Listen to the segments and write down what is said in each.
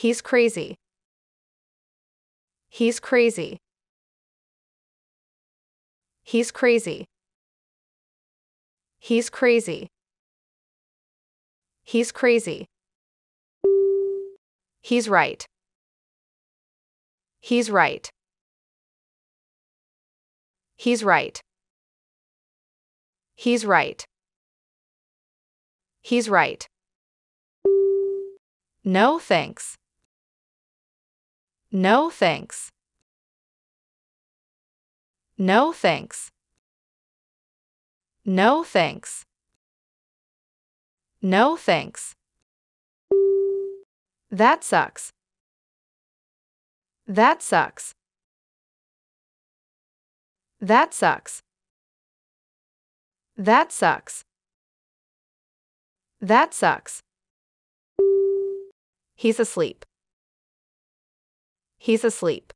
He's crazy. He's crazy. He's crazy. He's crazy. He's crazy. He's right. He's right. He's right. He's right. He's right. No thanks. No thanks. No thanks. No thanks. No thanks. That sucks. That sucks. That sucks. That sucks. That sucks. He's asleep. He's asleep.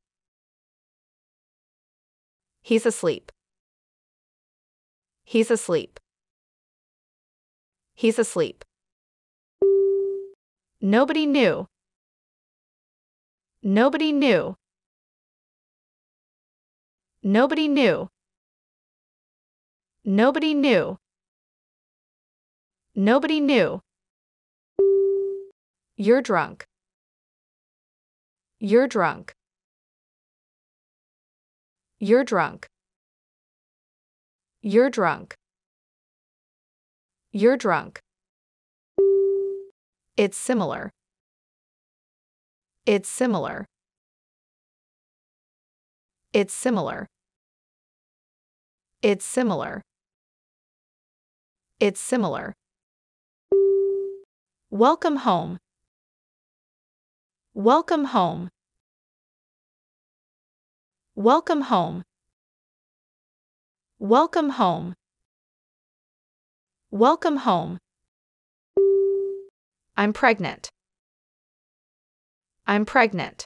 He's asleep. He's asleep. He's asleep. Nobody knew. Nobody knew. Nobody knew. Nobody knew. Nobody knew. You're drunk. You're drunk. You're drunk. You're drunk. You're drunk. It's similar. It's similar. It's similar. It's similar. It's similar. Welcome home. Welcome home. Welcome home. Welcome home. Welcome home. I'm pregnant. I'm pregnant.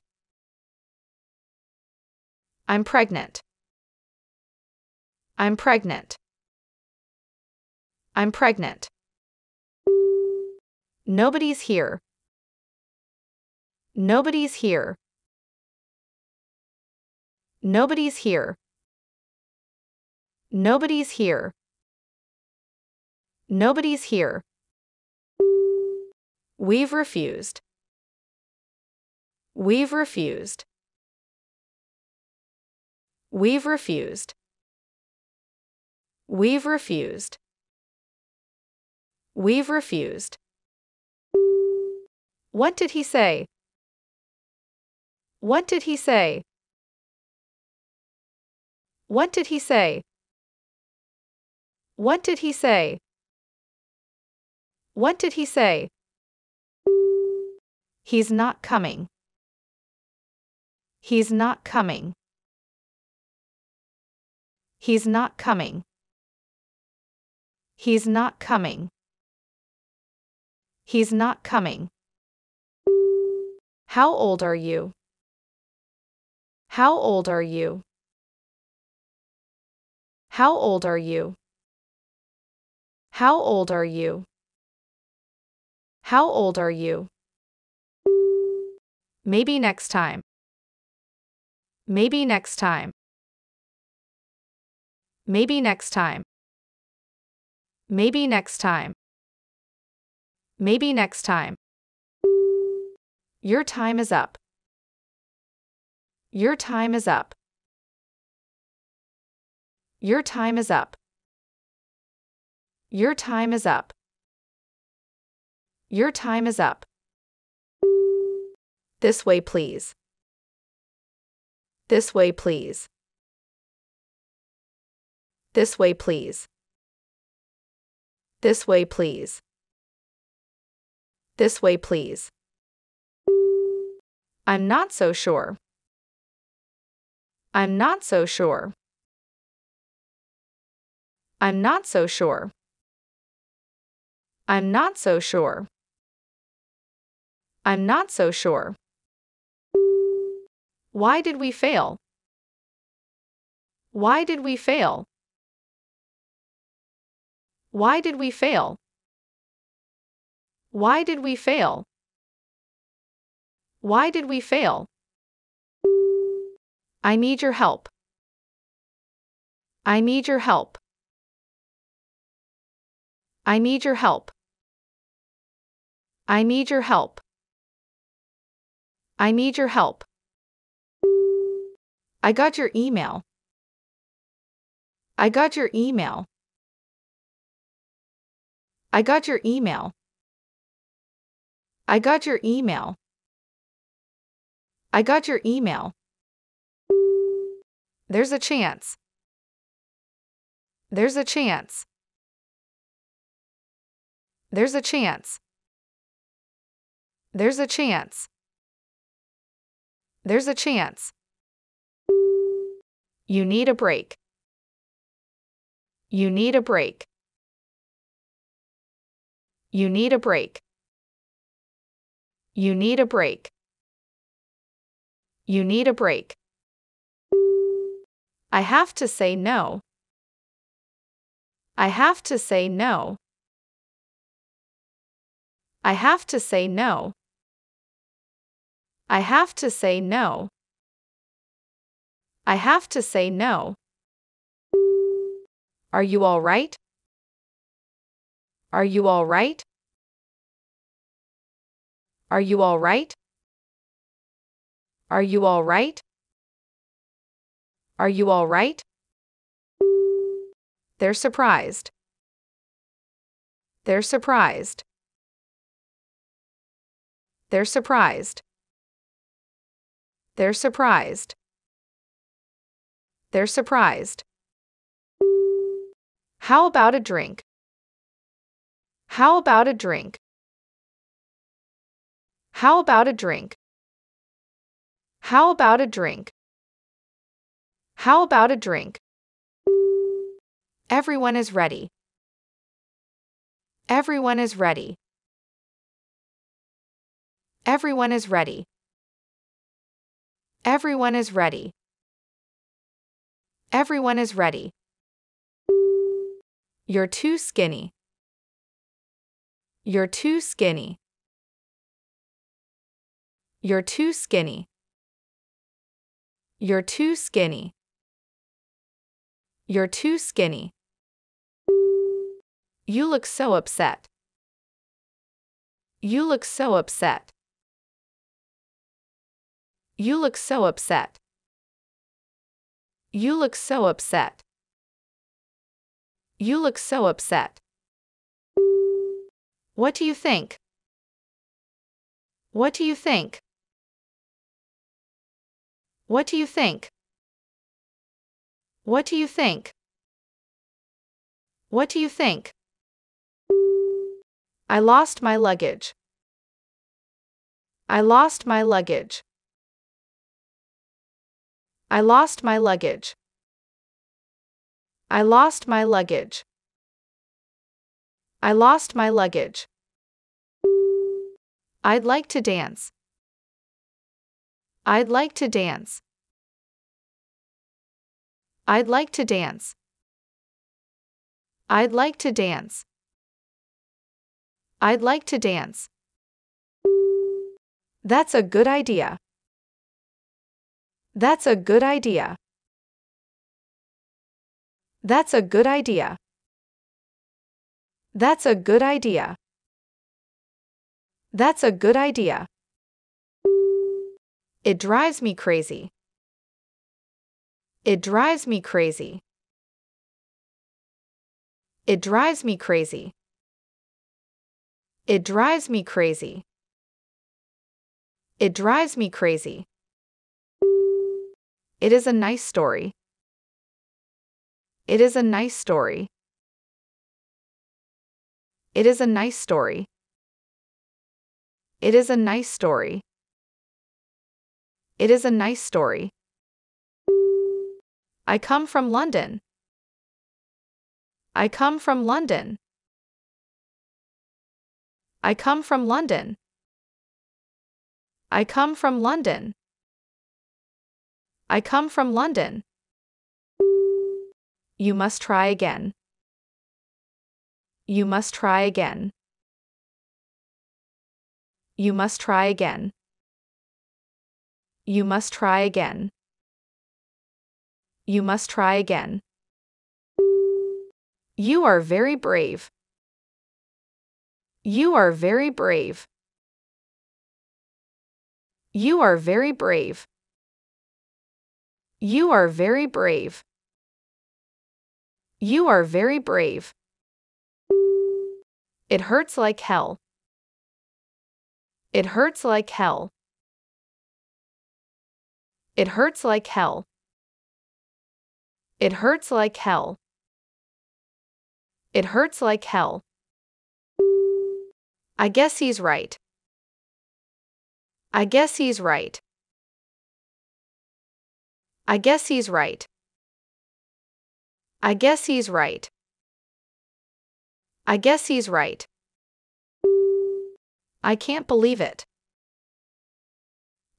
I'm pregnant. I'm pregnant. I'm pregnant. Nobody's here. Nobody's here. Nobody's here. Nobody's here. Nobody's here. We've refused. We've refused. We've refused. We've refused. We've refused. What did he say? What did he say? What did he say? What did he say? What did he say? He's not coming. He's not coming. He's not coming. He's not coming. He's not coming. How old are you? How old are you? How old are you? How old are you? How old are you? Maybe next time. Maybe next time. Maybe next time. Maybe next time. Maybe next time. Your time is up. Your time is up. Your time is up. Your time is up. Your time is up. This way, please. This way, please. This way, please. This way, please. This way, please. I'm not so sure. I'm not so sure. I'm not so sure. I'm not so sure. I'm not so sure. Why did we fail? Why did we fail? Why did we fail? Why did we fail? Why did we fail? I need your help. I need your help. I need your help. I need your help. I need your help. I got your email. I got your email. I got your email. I got your email. I got your email. There's a chance. There's a chance. There's a chance. There's a chance. There's a chance. You need a break. You need a break. You need a break. You need a break. You need a break. I have to say no. I have to say no. I have to say no. I have to say no. I have to say no. Are you all right? Are you all right? Are you all right? Are you all right? Are you all right? They're surprised. They're surprised. They're surprised. They're surprised. They're surprised. How about a drink? How about a drink? How about a drink? How about a drink? How about a drink? Everyone is ready. Everyone is ready. Everyone is ready. Everyone is ready. Everyone is ready. You're too skinny. You're too skinny. You're too skinny. You're too skinny. You're too skinny. You look so upset. You look so upset. You look so upset. You look so upset. You look so upset. What do you think? What do you think? What do you think? What do you think? What do you think? I lost my luggage. I lost my luggage. I lost my luggage. I lost my luggage. I lost my luggage. I'd like to dance. I'd like to dance. I'd like to dance. I'd like to dance. I'd like to dance. That's a good idea. That's a good idea. That's a good idea. That's a good idea. That's a good idea. It drives me crazy. It drives me crazy. It drives me crazy. It drives me crazy. It drives me crazy. It is a nice story. It is a nice story. It is a nice story. It is a nice story. It is a nice story. I come from London. I come from London. I come from London. I come from London. I come from London. You must try again. You must try again. You must try again. You must try again. You must try again. You are very brave. You are very brave. You are very brave. You are very brave. You are very brave. It hurts like hell. It hurts like hell. It hurts like hell. It hurts like hell. It hurts like hell. I guess he's right. I guess he's right. I guess he's right. I guess he's right. I guess he's right. I can't believe it.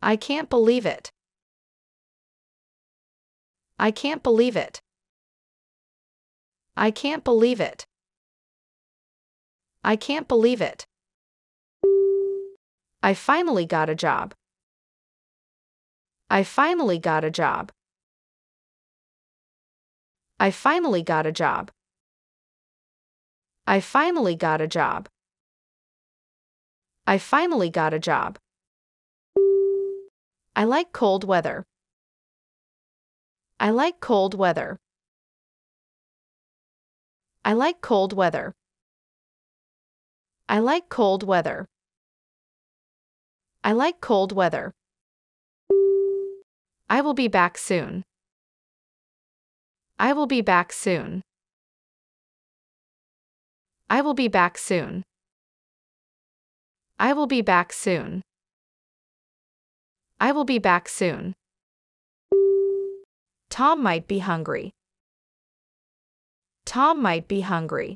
I can't believe it. I can't believe it. I can't believe it. I can't believe it. I finally got a job. I finally got a job. I finally got a job. I finally got a job. I finally got a job. I like cold weather. I like cold weather. I like cold weather. I like cold weather. I like cold weather. I will be back soon. I will be back soon. I will be back soon. I will be back soon. I will be back soon. Tom might be hungry. Tom might be hungry.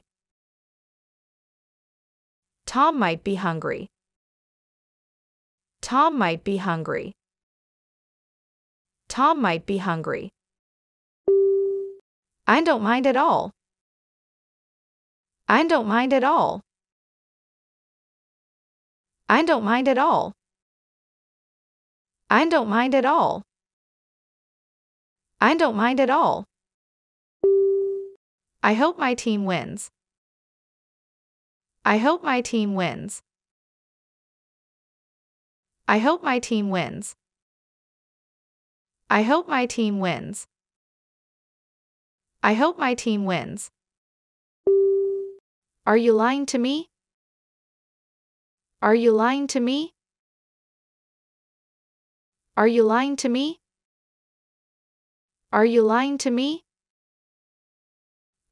Tom might be hungry. Tom might be hungry. Tom might be hungry. I don't mind at all. I don't mind at all. I don't mind at all. I don't mind at all. I don't mind at all. I hope my team wins. I hope my team wins. I hope my team wins. I hope my team wins. I hope my team wins. Are you lying to me? Are you lying to me? Are you lying to me? Are you lying to me?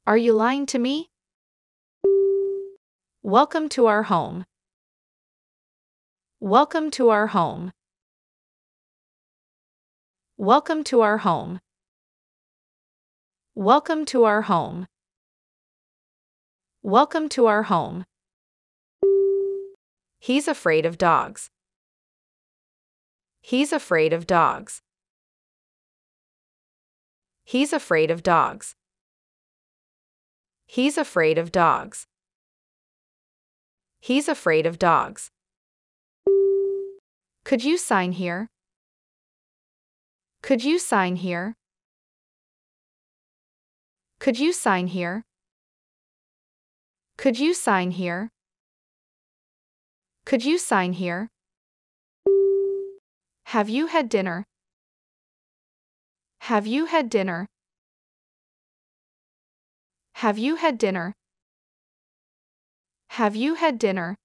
Are you lying to me? Welcome to our home. Welcome to our home. Welcome to our home. Welcome to our home. Welcome to our home. He's afraid of dogs. He's afraid of dogs. He's afraid of dogs. He's afraid of dogs. He's afraid of dogs. Could you sign here? Could you sign here? Could you sign here? Could you sign here? Could you sign here? Have you had dinner? Have you had dinner? Have you had dinner? Have you had dinner?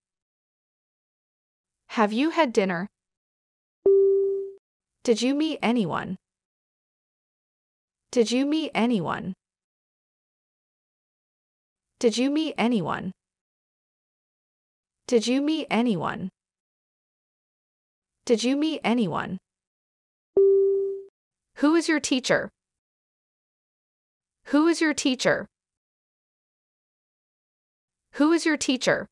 Have you had dinner? Did you meet anyone? Did you meet anyone? Did you meet anyone? Did you meet anyone? Did you meet anyone? Who is your teacher? Who is your teacher? Who is your teacher?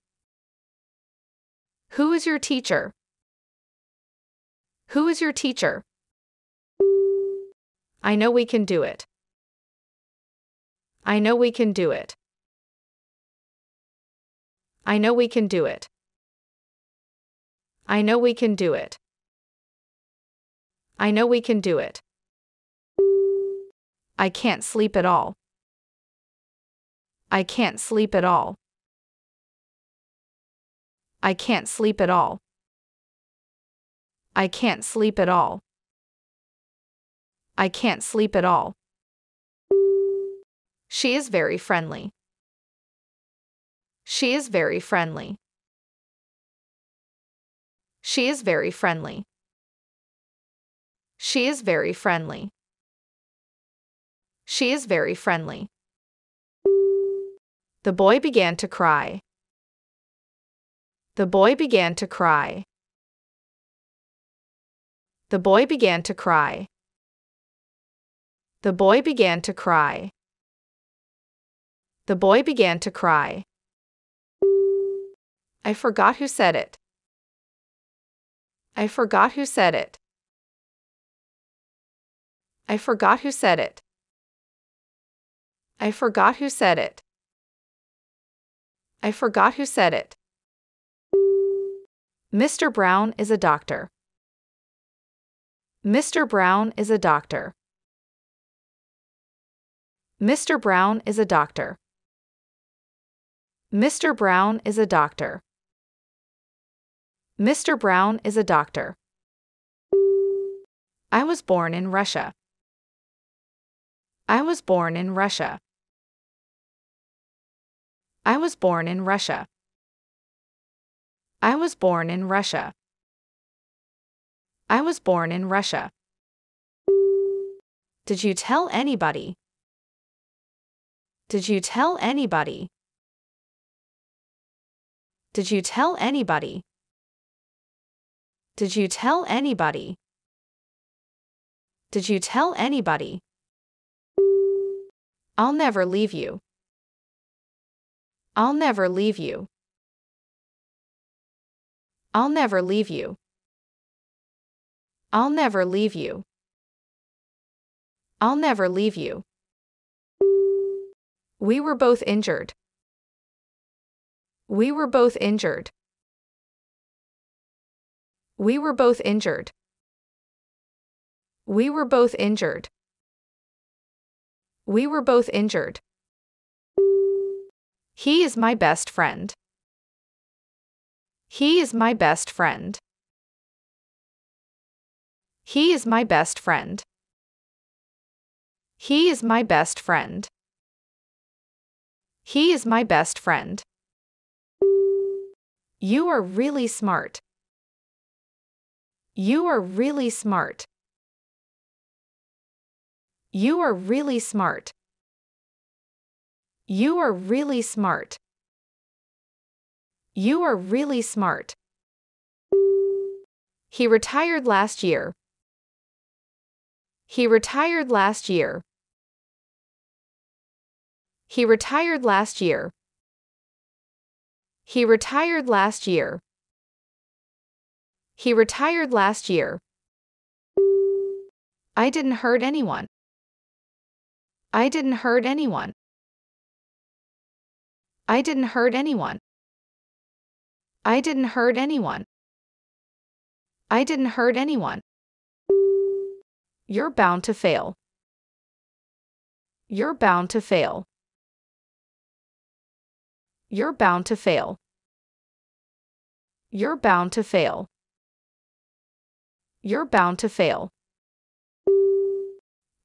Who is your teacher? Who is your teacher? I know we can do it. I know we can do it. I know we can do it. I know we can do it. I know we can do it. I can't sleep at all. I can't sleep at all. I can't sleep at all. I can't sleep at all. I can't sleep at all. She is very friendly. She is very friendly. She is very friendly. She is very friendly. She is very friendly. The boy began to cry. The boy began to cry. The boy began to cry. The boy began to cry. The boy began to cry. I forgot who said it. I forgot who said it. I forgot who said it. I forgot who said it. I forgot who said it. Mr. Brown is a doctor. Mr. Brown is a doctor. Mr. Brown is a doctor. Mr. Brown is a doctor. Mr. Brown is a doctor. I was born in Russia. I was born in Russia. I was born in Russia. I was born in Russia. I was born in Russia. Did you tell anybody? Did you tell anybody? Did you tell anybody? Did you tell anybody? Did you tell anybody? I'll never leave you. I'll never leave you. I'll never leave you. I'll never leave you. I'll never leave you. We were both injured. We were both injured. We were both injured. We were both injured. We were both injured. He is my best friend. He is my best friend. He is my best friend. He is my best friend. He is my best friend. You are really smart. You are really smart. You are really smart. You are really smart. You are really smart. He retired last year. He retired last year. He retired last year. He retired last year. He retired last year. I didn't hurt anyone. I didn't hurt anyone. I didn't hurt anyone. I didn't hurt anyone. I didn't hurt anyone. You're bound to fail. You're bound to fail. You're bound to fail. You're bound to fail. You're bound to fail.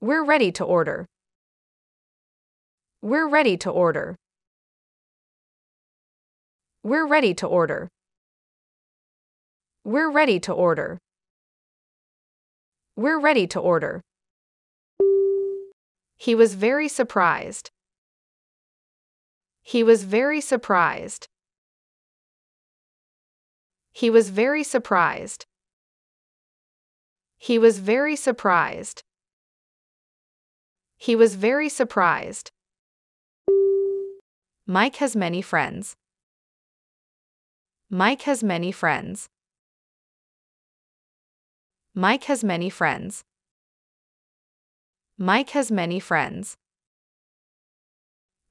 We're ready to order. We're ready to order. We're ready to order. We're ready to order. We're ready to order. He was very surprised. He was very surprised. He was very surprised. He was very surprised. He was very surprised. Mike has many friends. Mike has many friends. Mike has many friends. Mike has many friends.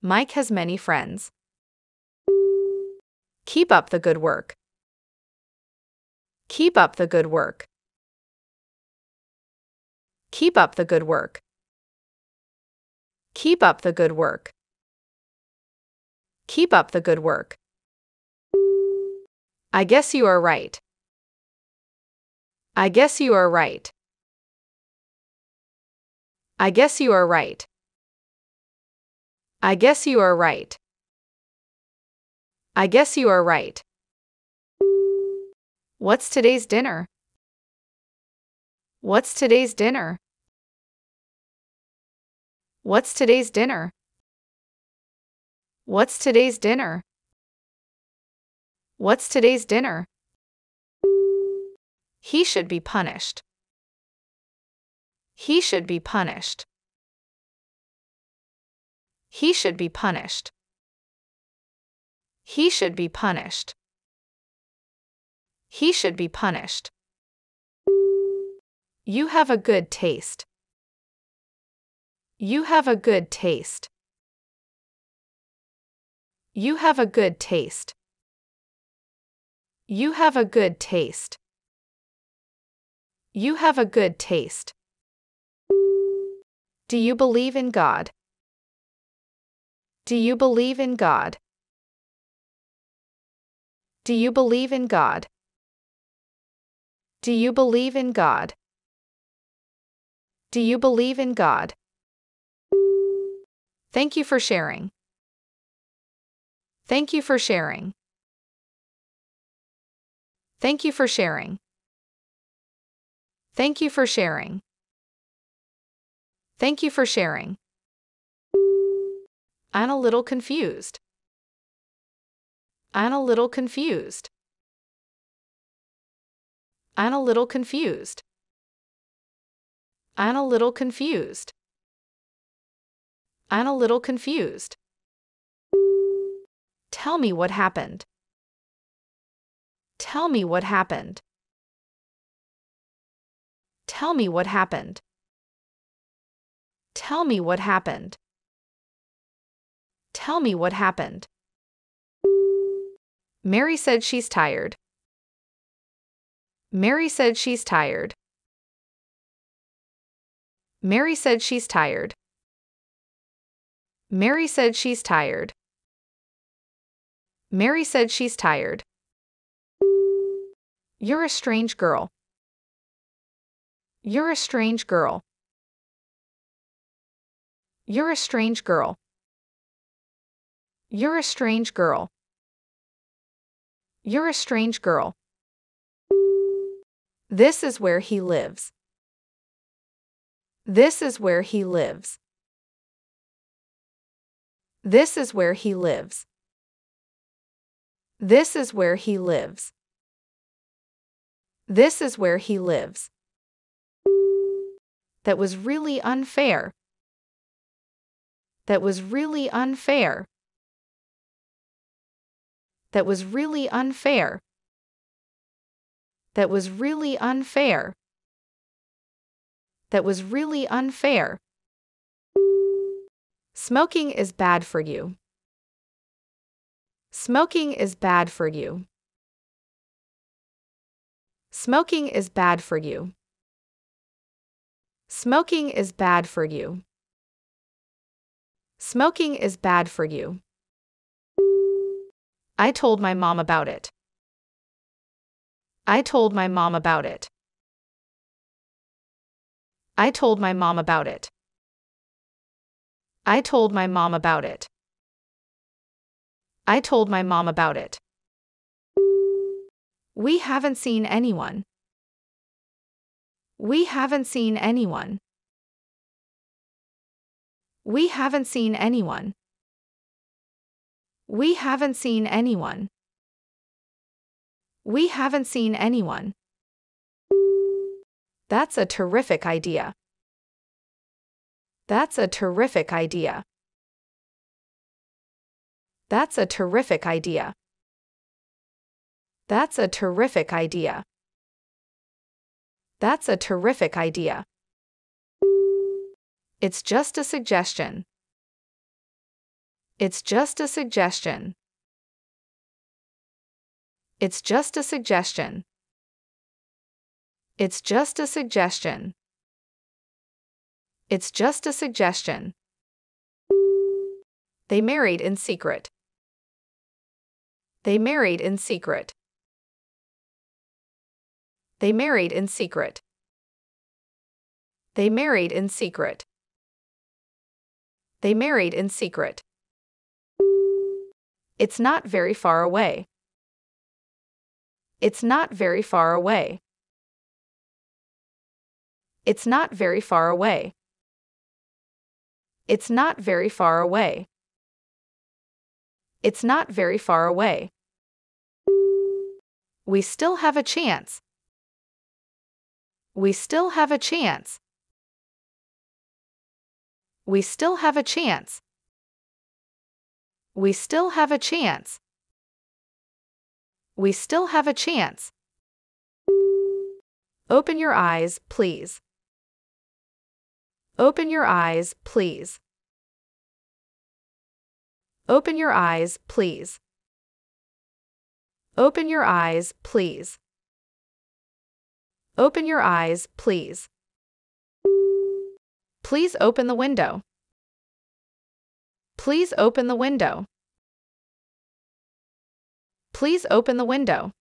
Mike has many friends. Keep up the good work. Keep up the good work. Keep up the good work. Keep up the good work. Keep up the good work. I guess you are right. I guess you are right. I guess you are right. I guess you are right. I guess you are right. What's today's dinner? What's today's dinner? What's today's dinner? What's today's dinner? What's today's dinner? He should be punished. He should be punished. He should be punished. He should be punished. He should be punished. You have a good taste. You have a good taste. You have a good taste. You have a good taste. You have a good taste. Do you believe in God? Do you believe in God? Do you believe in God? Do you believe in God? Do you believe in God? Thank you for sharing. Thank you for sharing. Thank you for sharing. Thank you for sharing. Thank you for sharing. I'm a little confused. I'm a little confused. I'm a little confused. I'm a little confused. I'm a little confused. Tell me what happened. Tell me what happened. Tell me what happened. Tell me what happened. Tell me what happened. Mary said she's tired. Mary said she's tired. Mary said she's tired. Mary said she's tired. Mary said she's tired. You're a strange girl. You're a strange girl. You're a strange girl. You're a strange girl. You're a strange girl. This is where he lives. This is where he lives. This is where he lives. This is where he lives. This is where he lives. That was really unfair. That was really unfair. That was really unfair. That was really unfair. That was really unfair. Smoking is bad for you. Smoking is bad for you. Smoking is bad for you. Smoking is bad for you. Smoking is bad for you. I told my mom about it. I told my mom about it. I told my mom about it. I told my mom about it. I told my mom about it. We haven't seen anyone. We haven't seen anyone. We haven't seen anyone. We haven't seen anyone. We haven't seen anyone. That's a terrific idea. That's a terrific idea. That's a terrific idea. That's a terrific idea. That's a terrific idea. It's just a suggestion. It's just a suggestion. It's just a suggestion. It's just a suggestion. It's just a suggestion. They married in secret. They married in secret. They married in secret. They married in secret. They married in secret. It's not very far away. It's not very far away. It's not very far away. It's not very far away. It's not very far away. We still have a chance. We still have a chance. We still have a chance. We still have a chance. We still have a chance. Open your eyes, please. Open your eyes, please. Open your eyes, please. Open your eyes, please. Open your eyes, please. Please open the window. Please open the window. Please open the window.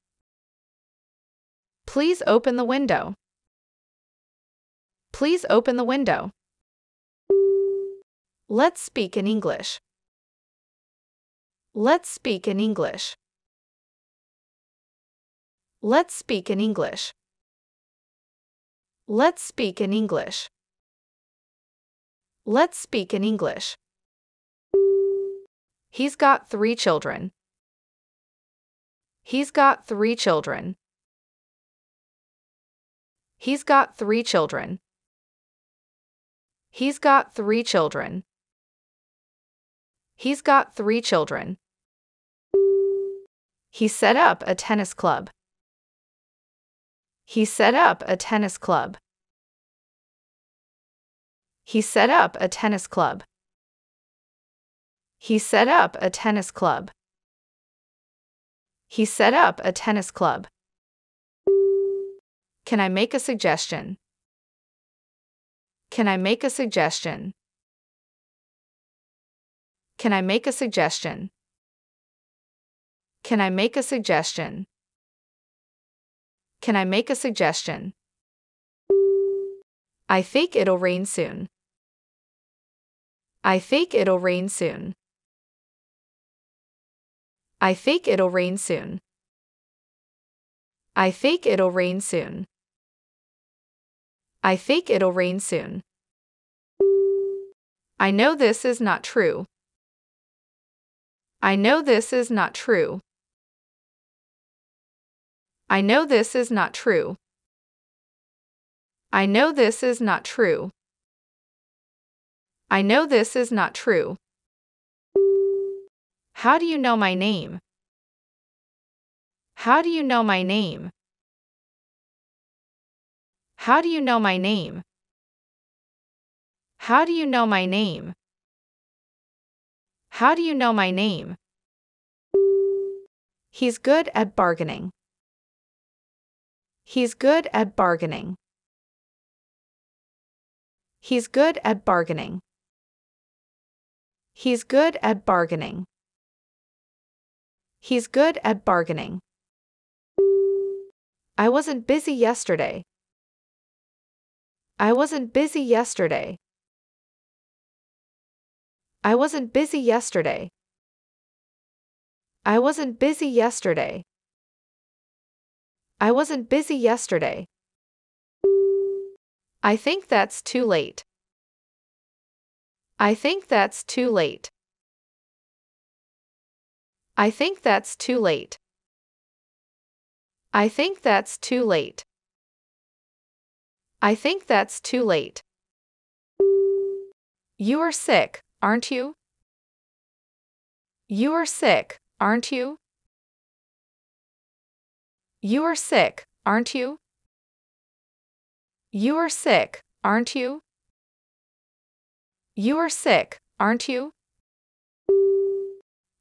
Please open the window. Please open the window. Let's speak in English. Let's speak in English. Let's speak in English. Let's speak in English. Let's speak in English. He's got three children. He's got three children. He's got three children. He's got three children. He's got three children. He set up a tennis club. He set up a tennis club. He set up a tennis club. He set up a tennis club. He set up a tennis club. Can I make a suggestion? Can I make a suggestion? Can I make a suggestion? Can I make a suggestion? Can I make a suggestion? I think it'll rain soon. I think it'll rain soon. I think it'll rain soon. I think it'll rain soon. I think it'll rain soon. I know this is not true. I know this is not true. I know this is not true. I know this is not true. I know this is not true. How do you know my name? How do you know my name? How do you know my name? How do you know my name? How do you know my name? He's good at bargaining. He's good at bargaining. He's good at bargaining. He's good at bargaining. He's good at bargaining. I wasn't busy yesterday. I wasn't busy yesterday. I wasn't busy yesterday. I wasn't busy yesterday. I wasn't busy yesterday. I think that's too late. I think that's too late. I think that's too late. I think that's too late. I think that's too late. You are sick, aren't you? You are sick, aren't you? You are sick, aren't you? You are sick, aren't you? You are sick, aren't you?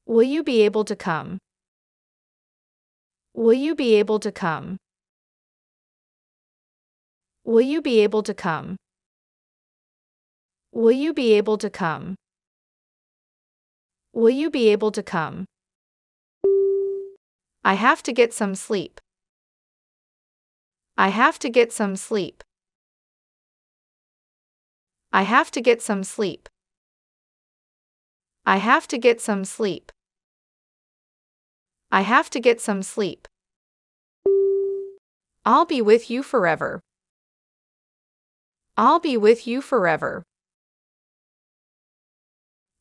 Will you be able to come? Will you be able to come? Will you be able to come? Will you be able to come? Will you be able to come? I have to get some sleep. I have to get some sleep. I have to get some sleep. I have to get some sleep. I have to get some sleep. I'll be with you forever. I'll be with you forever.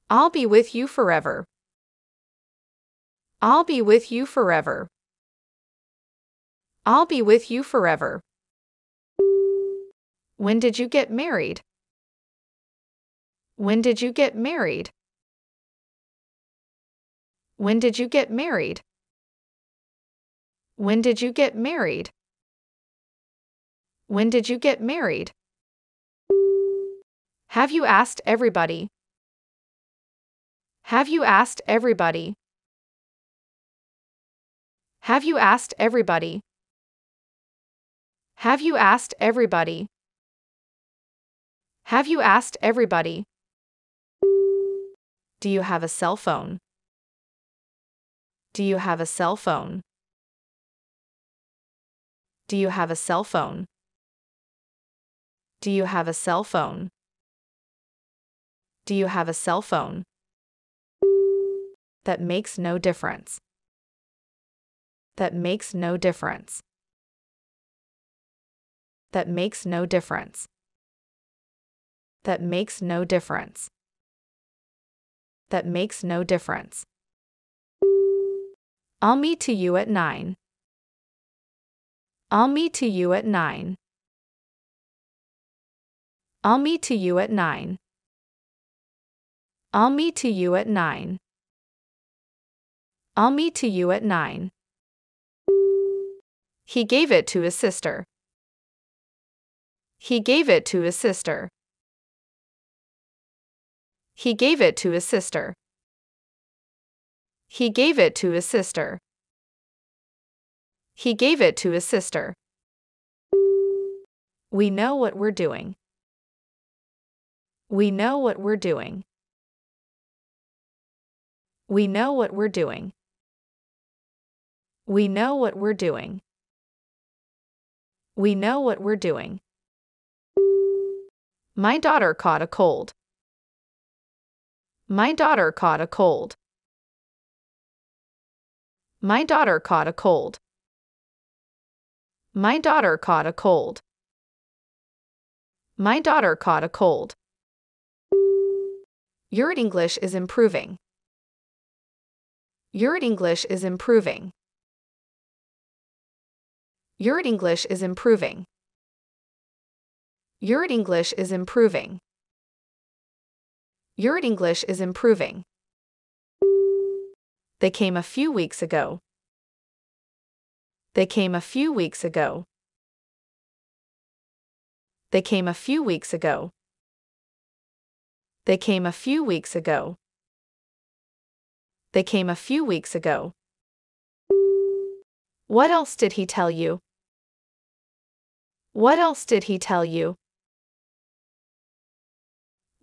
I'll be with you forever. I'll be with you forever. I'll be with you forever. When did you get married? When did you get married? When did you get married? When did you get married? When did you get married? Have you asked everybody? Have you asked everybody? Have you asked everybody? Have you asked everybody? Have you asked everybody? Do you have a cell phone? Do you have a cell phone? Do you have a cell phone? Do you have a cell phone? Do you have a cell phone? That makes no difference. That makes no difference that makes no difference. That makes no difference. That makes no difference. I'll meet to you at 9. I'll meet to you at 9. I'll meet to you at 9. I'll meet to you at 9. I'll meet to you at 9. He gave it to his sister. He gave it to his sister. He gave it to his sister. He gave it to his sister. He gave it to his sister. We know what we're doing. We know what we're doing. We know what we're doing. We know what we're doing. We know what we're doing. My daughter caught a cold. My daughter caught a cold. My daughter caught a cold. My daughter caught a cold. My daughter caught a cold. Your English is improving. Your English is improving. Your English is improving. Your English is improving. Your English is improving. They came a few weeks ago. They came a few weeks ago. They came a few weeks ago. They came a few weeks ago. They came a few weeks ago. What else did he tell you? What else did he tell you?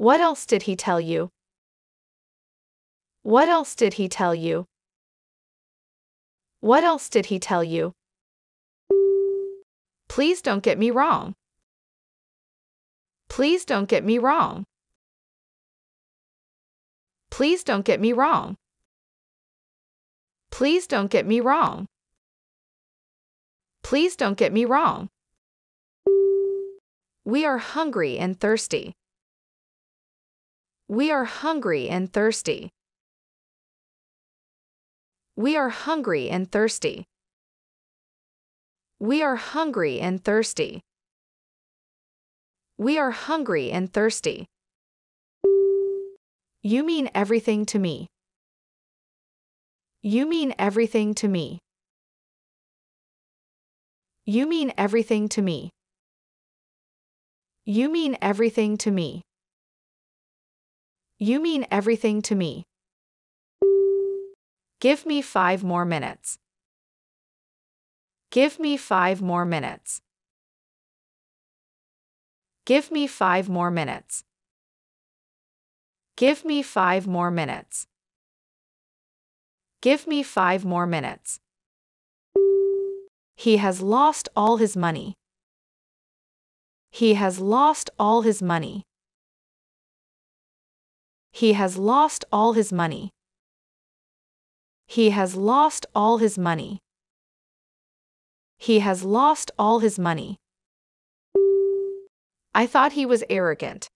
What else did he tell you? What else did he tell you? What else did he tell you? Please don't get me wrong. Please don't get me wrong. Please don't get me wrong. Please don't get me wrong. Please don't get me wrong. We are hungry and thirsty. We are hungry and thirsty. We are hungry and thirsty. We are hungry and thirsty. We are hungry and thirsty. You mean everything to me. You mean everything to me. You mean everything to me. You mean everything to me. You mean everything to me. Give me five more minutes. Give me five more minutes. Give me five more minutes. Give me five more minutes. Give me five more minutes. He has lost all his money. He has lost all his money. He has lost all his money. He has lost all his money. He has lost all his money. I thought he was arrogant.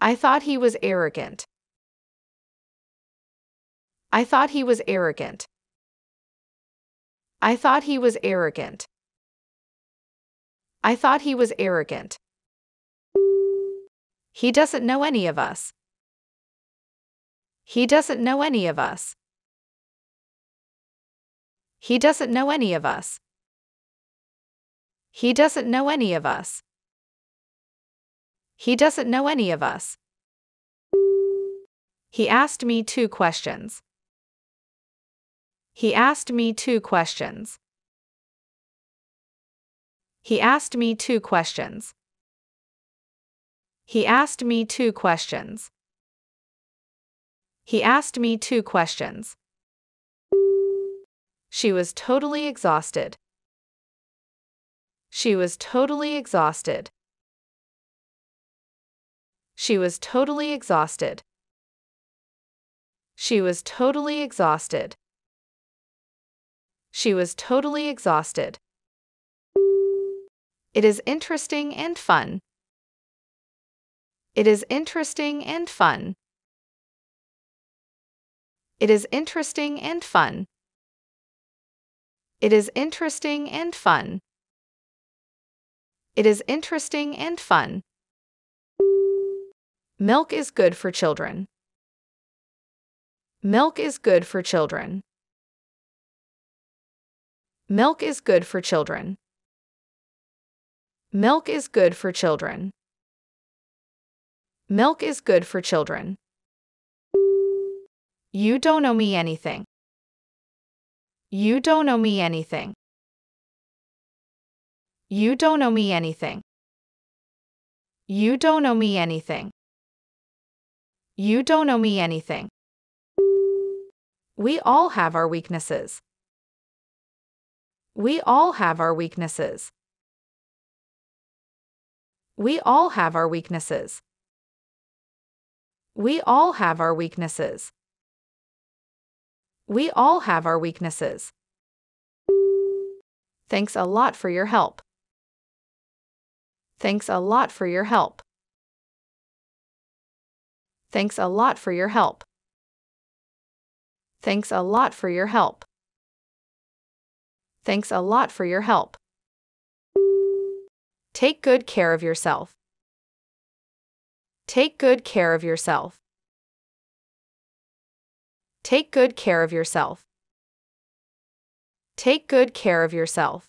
I thought he was arrogant. I thought he was arrogant. I thought he was arrogant. I thought he was arrogant. He doesn't know any of us. He doesn't know any of us. He doesn't know any of us. He doesn't know any of us. He doesn't know any of us. He asked me two questions. He asked me two questions. He asked me two questions. He asked me two questions. He asked me two questions. She was totally exhausted. She was totally exhausted. She was totally exhausted. She was totally exhausted. She was totally exhausted. It is interesting and fun. It is interesting and fun. It is interesting and fun. It is interesting and fun. It is interesting and fun. Milk is good for children. Milk is good for children. Milk is good for children. Milk is good for children. Milk is good for children. You don't owe me anything. You don't owe me anything. You don't owe me anything. You don't owe me anything. You don't owe me anything. We all have our weaknesses. We all have our weaknesses. We all have our weaknesses. We all have our weaknesses. We all have our weaknesses. Thanks a lot for your help. Thanks a lot for your help. Thanks a lot for your help. Thanks a lot for your help. Thanks a lot for your help. Take good care of yourself. Take good care of yourself. Take good care of yourself. Take good care of yourself.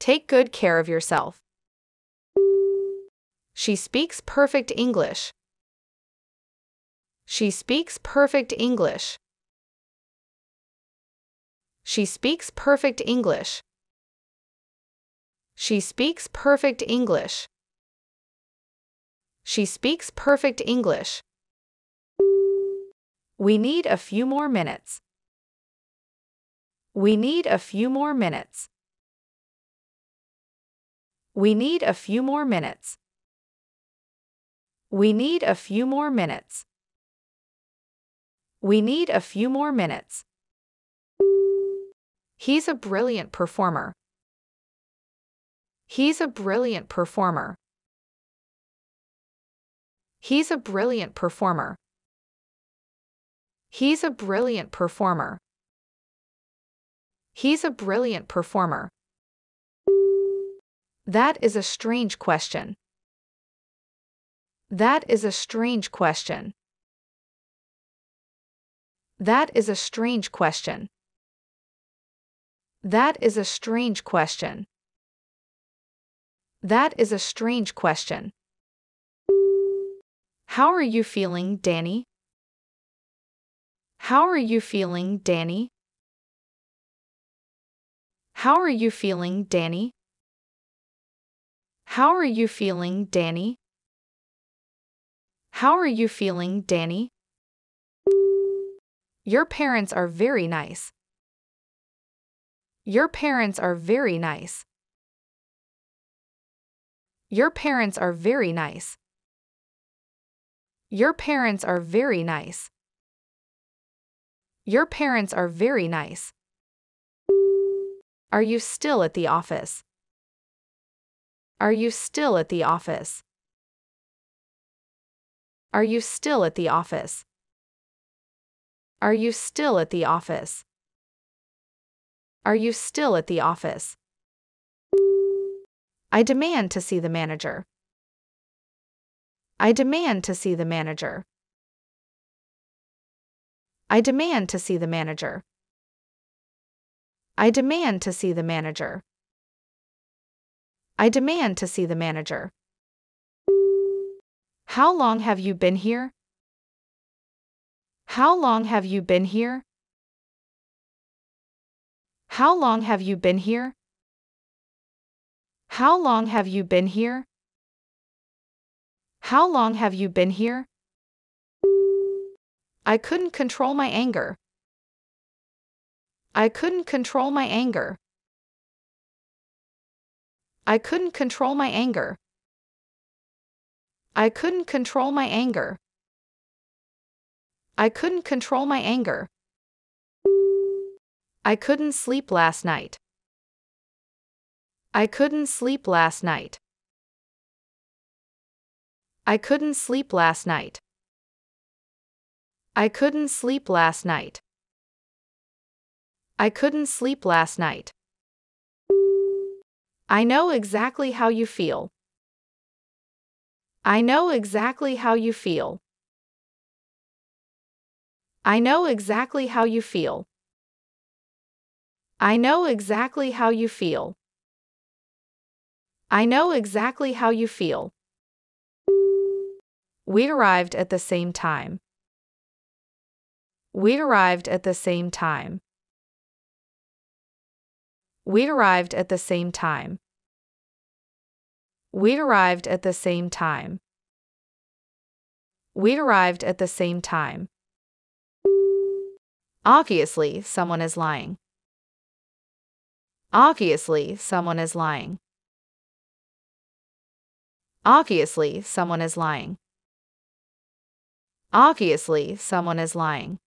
Take good care of yourself. She speaks perfect English. She speaks perfect English. She speaks perfect English. She speaks perfect English. She speaks perfect English. We need a few more minutes. We need a few more minutes. We need a few more minutes. We need a few more minutes. We need a few more minutes. He's a brilliant performer. He's a brilliant performer. He's a brilliant performer. He's a brilliant performer. He's a brilliant performer. That is a strange question. That is a strange question. That is a strange question. That is a strange question. That is a strange question. How are you feeling, Danny? How are you feeling, Danny? How are you feeling, Danny? How are you feeling, Danny? How are you feeling, Danny? Your parents are very nice. Your parents are very nice. Your parents are very nice. Your parents are very nice. Your parents are very nice. Are you still at the office? Are you still at the office? Are you still at the office? Are you still at the office? Are you still at the office? I demand to see the manager. I demand to see the manager. I demand to see the manager. I demand to see the manager. I demand to see the manager. How long have you been here? How long have you been here? How long have you been here? How long have you been here? How long have you been here? I couldn't control my anger. I couldn't control my anger. I couldn't control my anger. I couldn't control my anger. I couldn't control my anger. I couldn't sleep last night. I couldn't sleep last night. I couldn't sleep last night. I couldn't sleep last night. I couldn't sleep last night. I know exactly how you feel. I know exactly how you feel. I know exactly how you feel. I know exactly how you feel. I know exactly how you feel we arrived at the same time. we arrived at the same time. we arrived at the same time. we arrived at the same time. we arrived at the same time. Obviously, someone is lying. Obviously, someone is lying. Obviously, someone is lying. Obviously, someone is lying.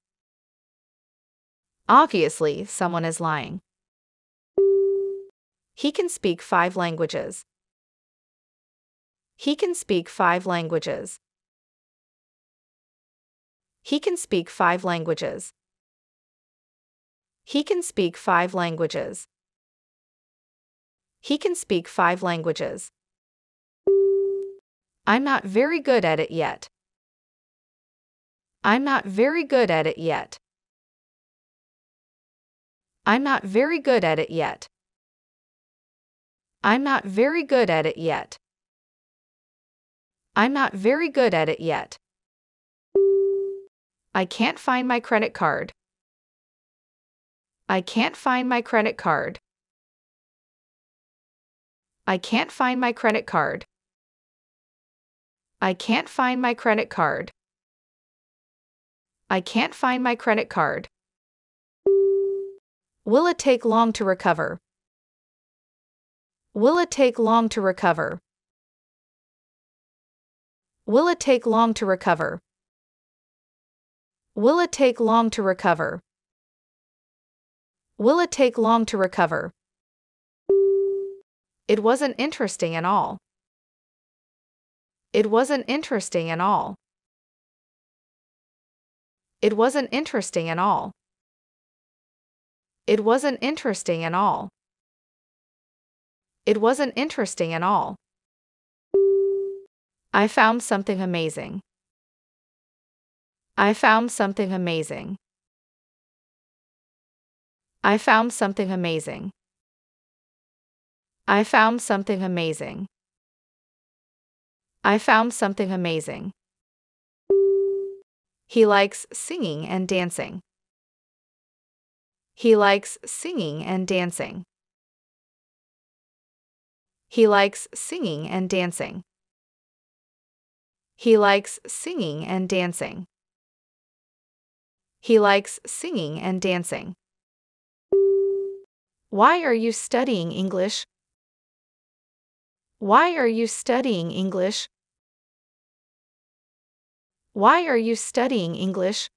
Obviously, someone is lying. He can speak five languages. He can speak five languages. He can speak five languages. He can speak five languages. He can speak five languages. I'm not very good at it yet. I'm not very good at it yet. I'm not very good at it yet. I'm not very good at it yet. I'm not very good at it yet. I can't find my credit card. I can't find my credit card. I can't find my credit card. I can't find my credit card. I can't find my credit card. Will it take long to recover? Will it take long to recover? Will it take long to recover? Will it take long to recover? Will it take long to recover? It wasn't interesting at all. It wasn't interesting at all. It wasn't interesting at all. It wasn't interesting at all. It wasn't interesting at all. I found something amazing. I found something amazing. I found something amazing. I found something amazing. I found something amazing. He likes singing and dancing. He likes singing and dancing. He likes singing and dancing. He likes singing and dancing. He likes singing and dancing. Why are you studying English? Why are you studying English? Why are you studying English?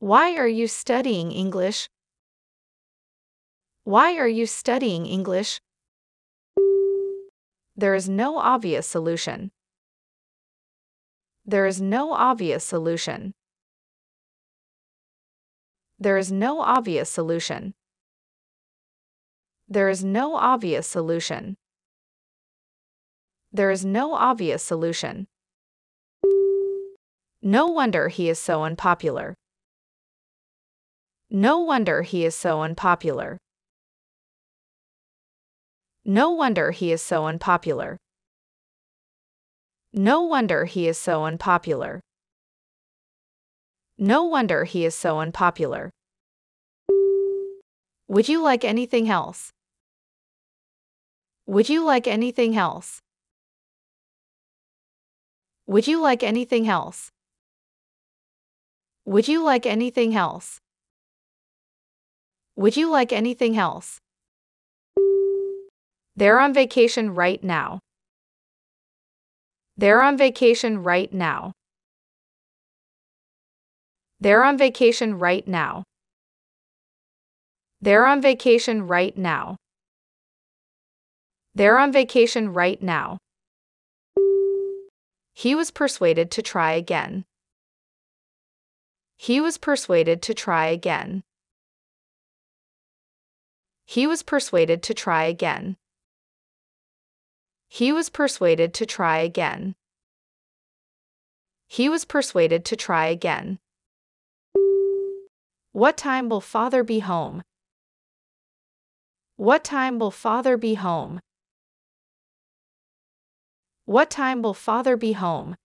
Why are you studying English? Why are you studying English? There is no obvious solution. There is no obvious solution. There is no obvious solution. There is no obvious solution. There is no obvious solution. No wonder he is so unpopular. No wonder he is so unpopular. No wonder he is so unpopular. No wonder he is so unpopular. No wonder he is so unpopular. Would you like anything else? Would you like anything else? Would you like anything else? Would you like anything else? Would you like anything else? They're on vacation right now. They're on vacation right now. They're on vacation right now. They're on vacation right now. They're on vacation right now. He was persuaded to try again. He was persuaded to try again. He was persuaded to try again. He was persuaded to try again. He was persuaded to try again. What time will father be home? What time will father be home? What time will father be home?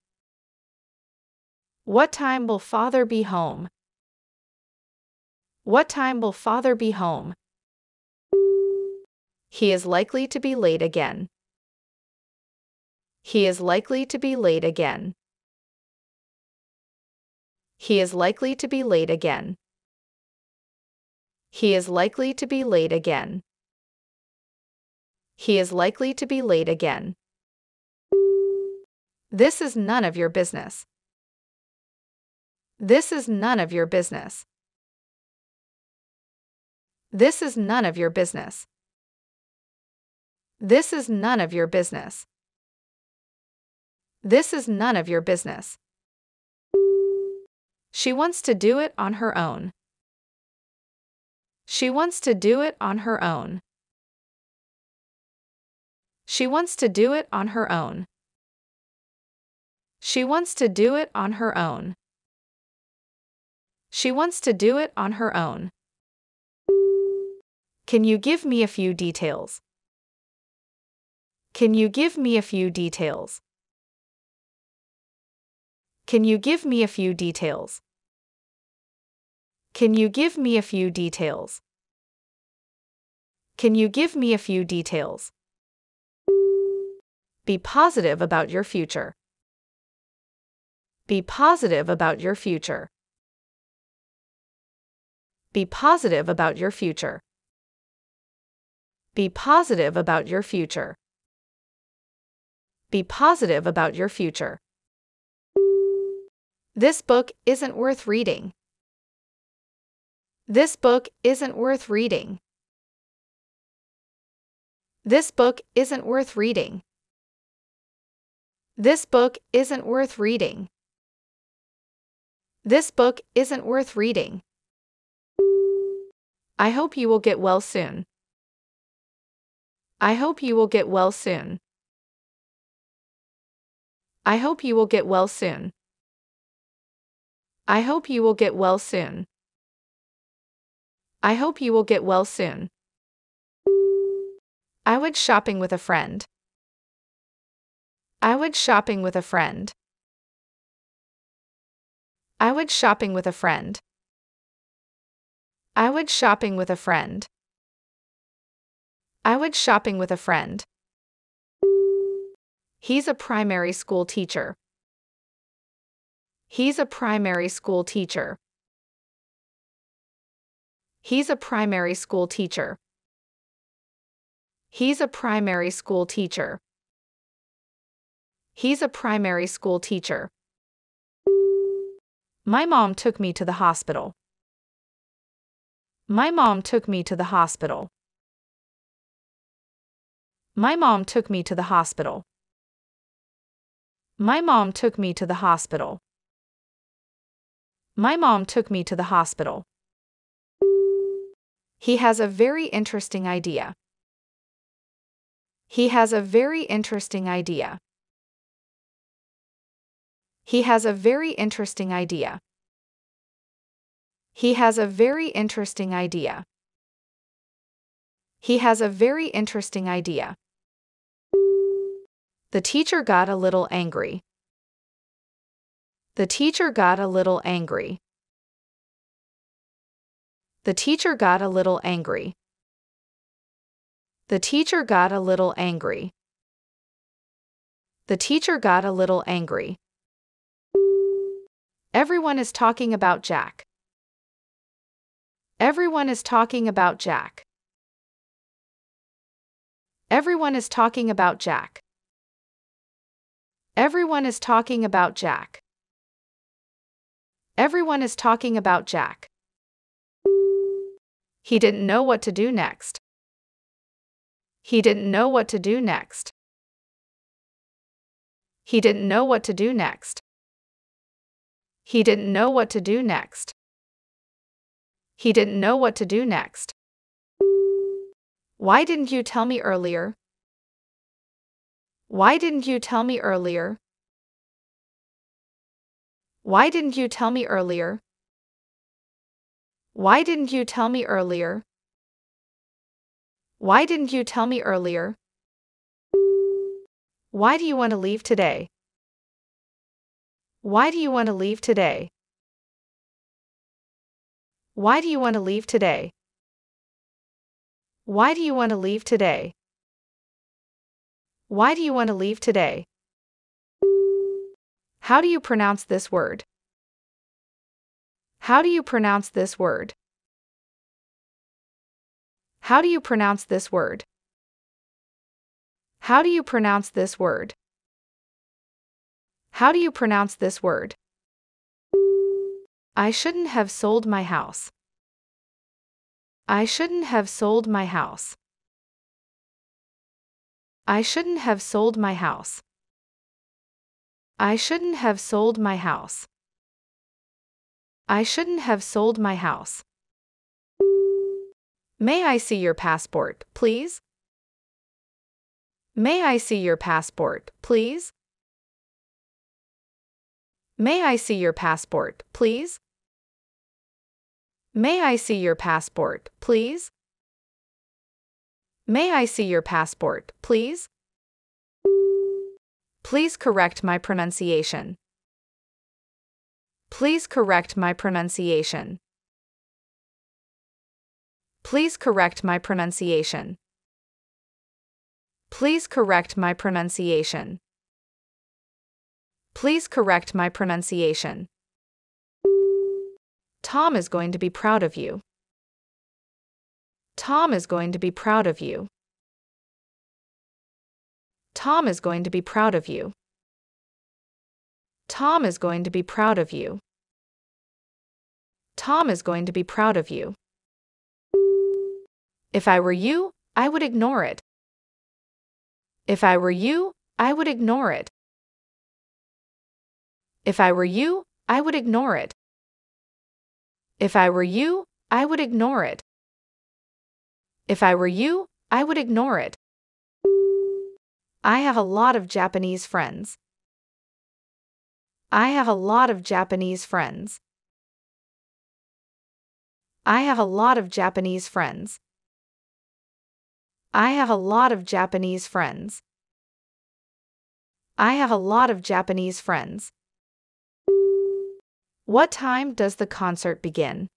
What time will father be home? What time will father be home? He is likely to be late again. He is likely to be late again. He is likely to be late again. He is likely to be late again. He is likely to be late again. This is none of your business. This is none of your business. This is none of your business. This is none of your business. This is none of your business. She wants to do it on her own. She wants to do it on her own. She wants to do it on her own. She wants to do it on her own. She wants to do it on her own. Can you give me a few details? Can you give me a few details? Can you give me a few details? Can you give me a few details? Can you give me a few details? Be positive about your future. Be positive about your future. Be positive about your future. Be positive about your future. Be positive about your future. This book isn't worth reading. This book isn't worth reading. This book isn't worth reading. This book isn't worth reading. This book isn't worth reading. I hope you will get well soon. I hope you will get well soon. I hope you will get well soon. I hope you will get well soon. I hope you will get well soon. I went shopping with a friend. I went shopping with a friend. I went shopping with a friend. I would shopping with a friend. I would shopping with a friend. He's a primary school teacher. He's a primary school teacher. He's a primary school teacher. He's a primary school teacher. He's a primary school teacher. My mom took me to the hospital. My mom took me to the hospital. My mom took me to the hospital. My mom took me to the hospital. My mom took me to the hospital. He has a very interesting idea. He has a very interesting idea. He has a very interesting idea. He has a very interesting idea. He has a very interesting idea. The teacher got a little angry. The teacher got a little angry. The teacher got a little angry. The teacher got a little angry. The teacher got a little angry. Everyone is talking about Jack. Everyone is talking about Jack. Everyone is talking about Jack. Everyone is talking about Jack. Everyone is talking about Jack. He didn't know what to do next. He didn't know what to do next. He didn't know what to do next. He didn't know what to do next. He didn't know what to do next. Why didn't you tell me earlier? Why didn't you tell me earlier? Why didn't you tell me earlier? Why didn't you tell me earlier? Why didn't you tell me earlier? Why do you want to leave today? Why do you want to leave today? Why do you want to leave today? Why do you want to leave today? Why do you want to leave today? How do you pronounce this word? How do you pronounce this word? How do you pronounce this word? How do you pronounce this word? How do you pronounce this word? I shouldn't have sold my house. I shouldn't have sold my house. I shouldn't have sold my house. I shouldn't have sold my house. I shouldn't have sold my house. May I see your passport, please? May I see your passport, please? May I see your passport, please? May I see your passport, please? May I see your passport, please? Please correct my pronunciation. Please correct my pronunciation. Please correct my pronunciation. Please correct my pronunciation. Please correct my pronunciation. Tom is going to be proud of you. Tom is going to be proud of you. Tom is going to be proud of you. Tom is going to be proud of you. Tom is going to be proud of you. If I were you, I would ignore it. If I were you, I would ignore it. If I were you, I would ignore it. If I were you, I would ignore it. If I were you, I would ignore it. I have a lot of Japanese friends. I have a lot of Japanese friends. I have a lot of Japanese friends. I have a lot of Japanese friends. I have a lot of Japanese friends. What time does the concert begin?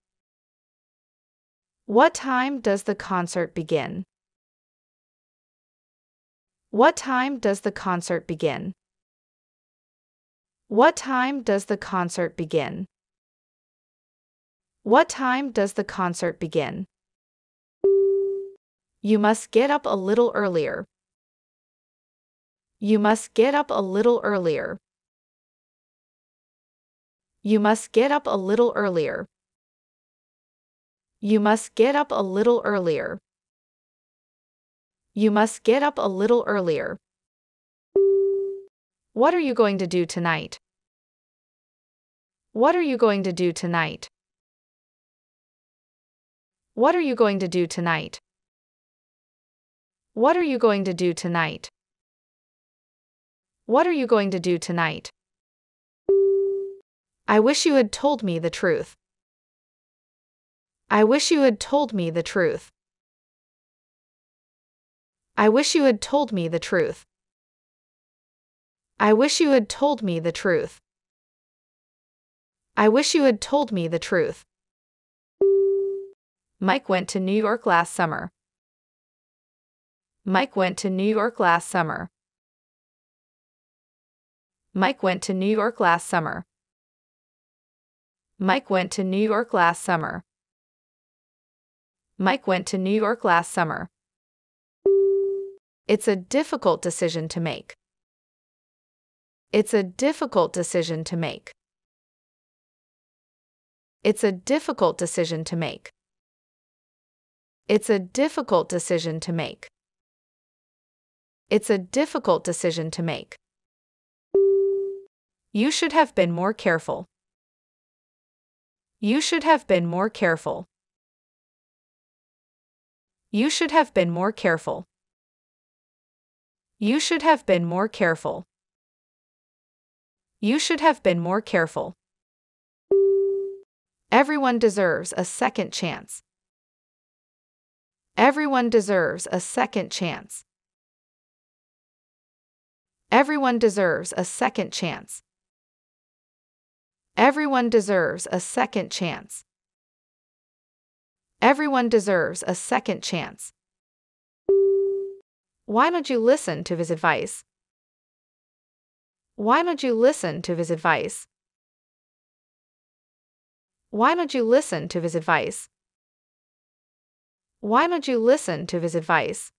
What time does the concert begin? What time does the concert begin? What time does the concert begin? What time does the concert begin? You must get up a little earlier. You must get up a little earlier. You must get up a little earlier. You must get up a little earlier. You must get up a little earlier. What are you going to do tonight? What are you going to do tonight? What are you going to do tonight? What are you going to do tonight? What are you going to do tonight? I wish you had told me the truth. I wish you had told me the truth. I wish you had told me the truth. I wish you had told me the truth. I wish you had told me the truth. Mike went to New York last summer. Mike went to New York last summer. Mike went to New York last summer. Mike went to New York last summer. Mike went to New York last summer. It's a difficult decision to make. It's a difficult decision to make. It's a difficult decision to make. It's a difficult decision to make. It's a difficult decision to make. You should have been more careful. You should have been more careful. You should have been more careful. You should have been more careful. You should have been more careful. Everyone deserves a second chance. Everyone deserves a second chance. Everyone deserves a second chance. Everyone deserves a second chance. Everyone deserves a second chance. Why don't you listen to his advice? Why don't you listen to his advice? Why don't you listen to his advice? Why don't you listen to his advice?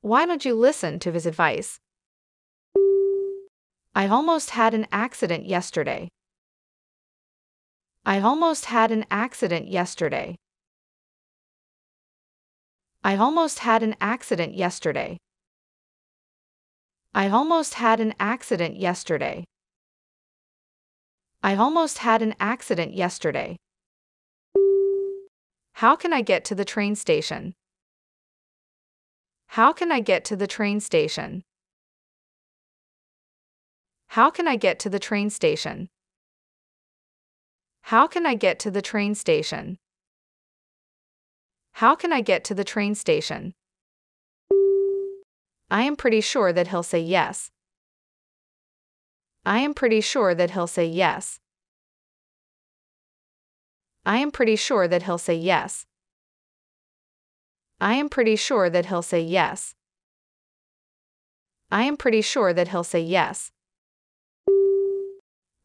Why don't you listen to his advice? I almost had an accident yesterday. I almost had an accident yesterday. I almost had an accident yesterday. I almost had an accident yesterday. I almost had an accident yesterday. How can I get to the train station? How can I get to the train station? How can I get to the train station? How can I get to the train station? How can I get to the train station? I am pretty sure that he'll say yes. I am pretty sure that he'll say yes. I am pretty sure that he'll say yes. I am pretty sure that he'll say yes. I am pretty sure that he'll say yes.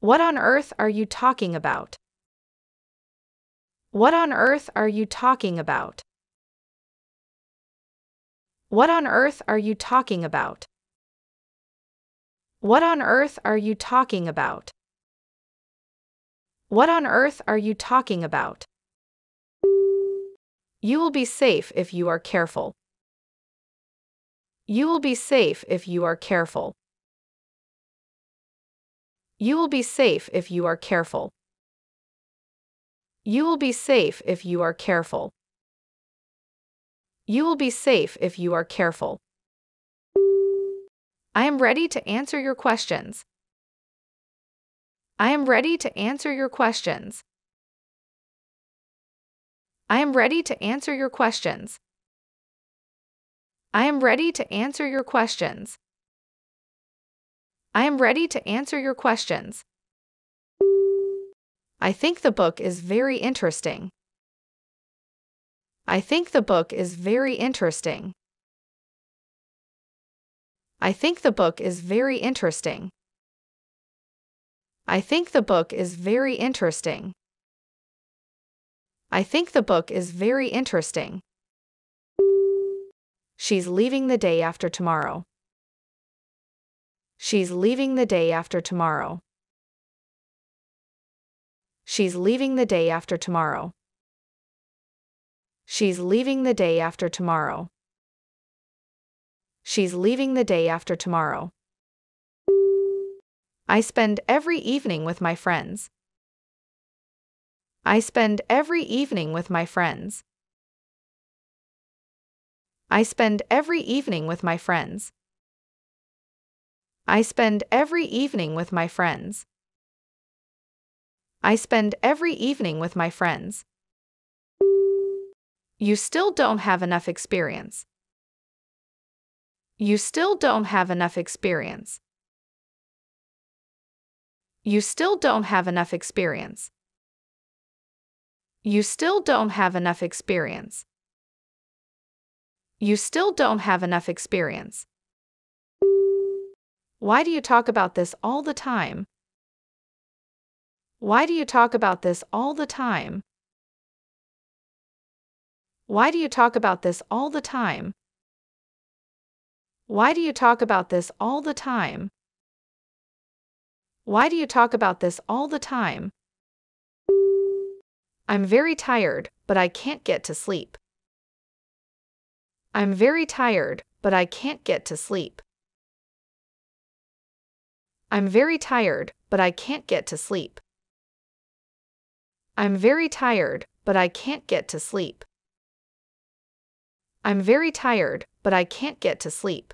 What on earth are you talking about? What on earth are you talking about? What on earth are you talking about? What on earth are you talking about? What on earth are you talking about? You will be safe if you are careful. You will be safe if you are careful. You will be safe if you are careful. You will be safe if you are careful. You will be safe if you are careful. I am ready to answer your questions. I am ready to answer your questions. I am ready to answer your questions. I am ready to answer your questions. I am ready to answer your questions. I think the book is very interesting. I think the book is very interesting. I think the book is very interesting. I think the book is very interesting. I think the book is very interesting. She's leaving the day after tomorrow. She's leaving the day after tomorrow. She's leaving the day after tomorrow. She's leaving the day after tomorrow. She's leaving the day after tomorrow. I spend every evening with my friends. I spend every evening with my friends. I spend every evening with my friends. I spend every evening with my friends. I spend every evening with my friends. You still don't have enough experience. You still don't have enough experience. You still don't have enough experience. You still don't have enough experience. You still don't have enough experience. Why do you talk about this all the time? Why do you talk about this all the time? Why do you talk about this all the time? Why do you talk about this all the time? Why do you talk about this all the time? I'm very tired, but I can't get to sleep. I'm very tired, but I can't get to sleep. I'm very tired, but I can't get to sleep. I'm very tired, but I can't get to sleep. I'm very tired, but I can't get to sleep.